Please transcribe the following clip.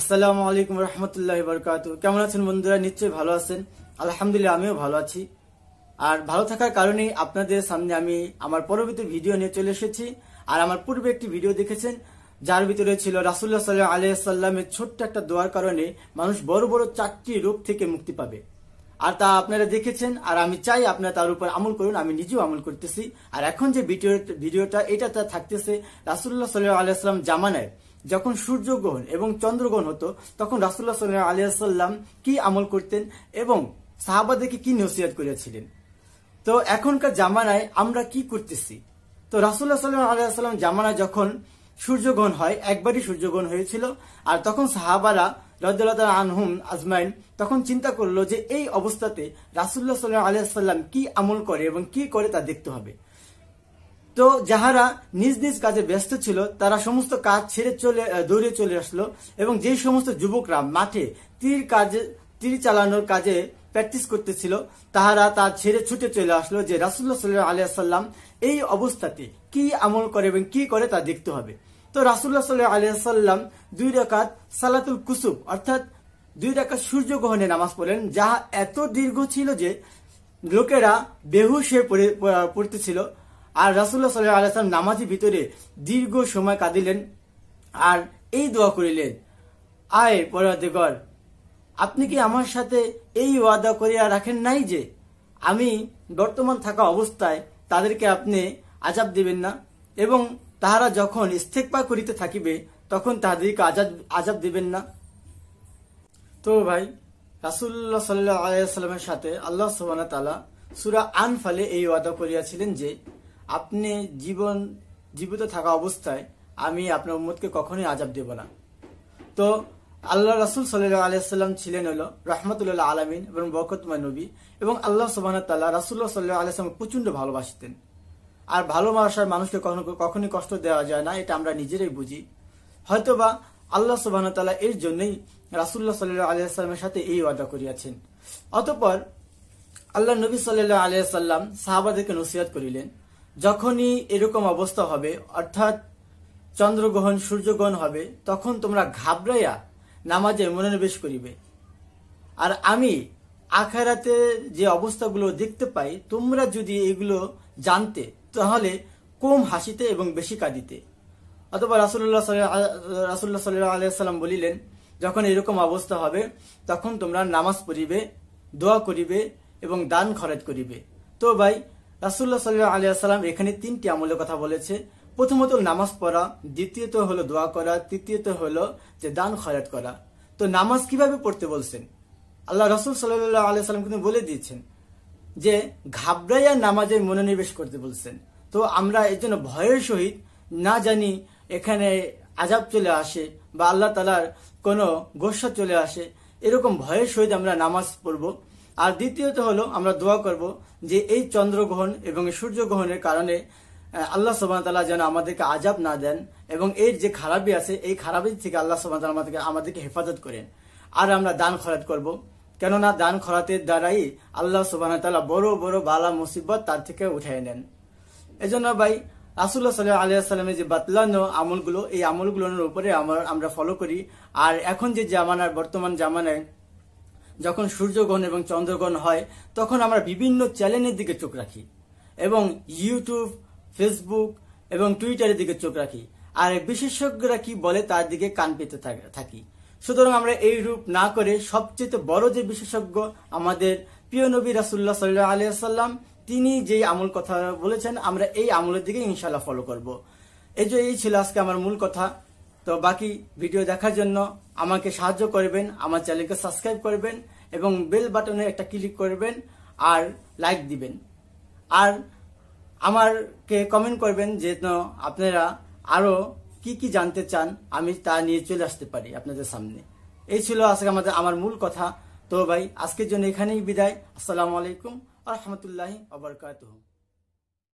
আসসালামু আলাইকুম রহমতুল্লাহ বরকাত কেমন আছেন বন্ধুরা নিশ্চয়ই ভালো আছেন আলহামদুলিল্লাহ আমিও ভালো আছি আর ভালো থাকার কারণেই আপনাদের সামনে আমি আমার পরবর্তী ভিডিও নিয়ে চলে এসেছি আর আমার পূর্বে একটি ভিডিও দেখেছেন যার ভিতরে ছিল রাসুল্লাহ সাল্লাহ আলিয়া ছোট্ট একটা দোয়ার কারণে মানুষ বড় বড় চারটি রোগ থেকে মুক্তি পাবে আর তা আপনারা দেখেছেন আর আমি চাই আপনারা তার উপর আমল করুন আমি নিজেও আমল করতেছি আর এখন যে ভিডিও ভিডিওটা এটা তা থাকতেছে রাসুল্লাহ সাল্লাহ আলিয়া সাল্লাম জামানায় যখন সূর্যগ্রহণ এবং চন্দ্রগ্রহণ হতো তখন রাসুল্লাহ সাল্লাম আলিয়াল্লাম কি আমল করতেন এবং সাহাবাদেরকে কি নসিহত করেছিলেন তো এখনকার জামানায় আমরা কি করতেছি তো রাসুল্লাহ সাল্লাম আলিয়াল্লাম জামানায় যখন সূর্যগ্রহণ হয় একবারই সূর্যগ্রহণ হয়েছিল আর তখন সাহাবারা রদুল্লাহ আনহুম আজমাইন তখন চিন্তা করলো যে এই অবস্থাতে রাসুল্লাহ সাল্লাম আলিয়া সাল্লাম কি আমল করে এবং কি করে তা দেখতে হবে তো যাহারা নিজ নিজ কাজে ব্যস্ত ছিল তারা সমস্ত কাজ ছেড়ে চলে দৌড়ে চলে আসলো এবং যে সমস্ত যুবকরা মাঠে তীর কাজে তীর চালানোর কাজে প্র্যাকটিস করতেছিল তাহারা তা ছেড়ে ছুটে চলে আসলো যে রাসুল্লাহ সাল্লাহ আলিয়াল্লাম এই অবস্থাতে কি আমল করে এবং কি করে তা দেখতে হবে তো রাসুল্লাহ সাল্লাহ আলিয়াল্লাম দুই রাকাত সালাতুল কুসুব অর্থাৎ দুই সূর্য সূর্যগ্রহণে নামাজ পড়েন যাহা এত দীর্ঘ ছিল যে লোকেরা বেহু সে পড়তেছিল আর রাসুল্লাহ সাল্লাহ আলাইসালাম নামাজের ভিতরে দীর্ঘ সময় কাঁদিলেন আর এই দোয়া করিলেন আয় পরাধিকর আপনি কি আমার সাথে এই ওয়াদা করিয়া রাখেন নাই যে আমি বর্তমান থাকা অবস্থায় তাদেরকে আপনি আজাব দিবেন না এবং তাহারা যখন ইস্তেকপা করিতে থাকিবে তখন তাহাদেরকে আজাদ আজাব দিবেন না তো ভাই রাসুল্লাহ সাল্লাহ আলাইসাল্লামের সাথে আল্লাহ সুবাহ তালা সুরা আনফালে এই ওয়াদা করিয়াছিলেন যে আপনি জীবন জীবিত থাকা অবস্থায় আমি আপনার উম্মতকে কখনোই আজাব দেব না তো আল্লাহ রাসুল সাল্লাহ আলাইসাল্লাম ছিলেন হল রহমতুল্লাহ আলমিন এবং বকতময় নবী এবং আল্লাহ সুবাহ তাল্লাহ রাসুল্লাহ সাল্লাহ আলিয়াকে প্রচণ্ড ভালোবাসতেন আর ভালোবাসার মানুষকে কখনো কখনই কষ্ট দেওয়া যায় না এটা আমরা নিজেরাই বুঝি হয়তোবা আল্লাহ সুবাহ তাল্লাহ এর জন্যই রাসুল্লাহ সাল্লাহ আলাইসাল্লামের সাথে এই ওয়াদা করিয়াছেন অতপর আল্লাহ নবী সাল্লাহ আলাইসাল্লাম সাহাবাদেরকে নসিহাত করিলেন যখনই এরকম অবস্থা হবে অর্থাৎ চন্দ্রগ্রহণ সূর্যগ্রহণ হবে তখন তোমরা ঘাবড়াইয়া নামাজে মনোনিবেশ করিবে আর আমি আখেরাতে যে অবস্থাগুলো দেখতে পাই তোমরা যদি এগুলো জানতে তাহলে কম হাসিতে এবং বেশি কাঁদিতে অথবা রাসুল্লাহ রাসুল্লাহ সাল্লাহ আলিয়াল্লাম বলিলেন যখন এরকম অবস্থা হবে তখন তোমরা নামাজ পড়িবে দোয়া করিবে এবং দান খরচ করিবে তো ভাই রাসুল্লাহ সাল্লাহ আলিয়া সাল্লাম এখানে তিনটি আমলের কথা বলেছে প্রথমত নামাজ পড়া দ্বিতীয়ত হলো দোয়া করা তৃতীয়ত হলো যে দান খয়রাত করা তো নামাজ কিভাবে পড়তে বলছেন আল্লাহ রসুল সাল্লাহ আলিয়া সাল্লাম কিন্তু বলে দিয়েছেন যে ঘাবড়াইয়া নামাজের মনোনিবেশ করতে বলছেন তো আমরা এর জন্য ভয়ের সহিত না জানি এখানে আজাব চলে আসে বা আল্লাহ তালার কোনো গোসা চলে আসে এরকম ভয়ের সহিত আমরা নামাজ পড়ব আর দ্বিতীয়ত হলো আমরা দোয়া করব যে এই চন্দ্রগ্রহণ এবং সূর্যগ্রহণের কারণে আল্লাহ সোবানতাল্লাহ যেন আমাদেরকে আজাব না দেন এবং এর যে খারাপি আছে এই খারাপি থেকে আল্লাহ সোবানতাল্লাহ আমাদেরকে আমাদেরকে হেফাজত করেন আর আমরা দান খরাত করব কেননা দান খরাতের দ্বারাই আল্লাহ সোবানতাল্লাহ বড় বড় বালা মুসিবত তার থেকে উঠাই নেন এজন্য ভাই রাসুল্লাহ সাল্লাহ আলিয়া যে বাতলান্য আমলগুলো এই আমলগুলোর উপরে আমরা ফলো করি আর এখন যে জামানার বর্তমান জামানায় যখন সূর্যগ্রহণ এবং চন্দ্রগ্রহণ হয় তখন আমরা বিভিন্ন চ্যানেলের দিকে চোখ রাখি এবং ইউটিউব ফেসবুক এবং টুইটারের দিকে চোখ রাখি আর বিশেষজ্ঞরা কি বলে তার দিকে কান পেতে থাকি সুতরাং আমরা এই রূপ না করে সবচেয়ে বড় যে বিশেষজ্ঞ আমাদের প্রিয় নবী রাসুল্লাহ সাল্লাহ আলিয়াল্লাম তিনি যেই আমল কথা বলেছেন আমরা এই আমলের দিকে ইনশাল্লাহ ফলো করব এই যে এই ছিল আজকে আমার মূল কথা তো বাকি ভিডিও দেখার জন্য আমাকে সাহায্য করবেন আমার চ্যানেলকে সাবস্ক্রাইব করবেন এবং বেল বাটনে একটা ক্লিক করবেন আর লাইক দিবেন আর আমারকে কমেন্ট করবেন যেন আপনারা আরও কি কি জানতে চান আমি তা নিয়ে চলে আসতে পারি আপনাদের সামনে এই ছিল আজকে আমাদের আমার মূল কথা তো ভাই আজকের জন্য এখানেই বিদায় আসসালামু আলাইকুম আ রহমতুল্লাহি আবরকাত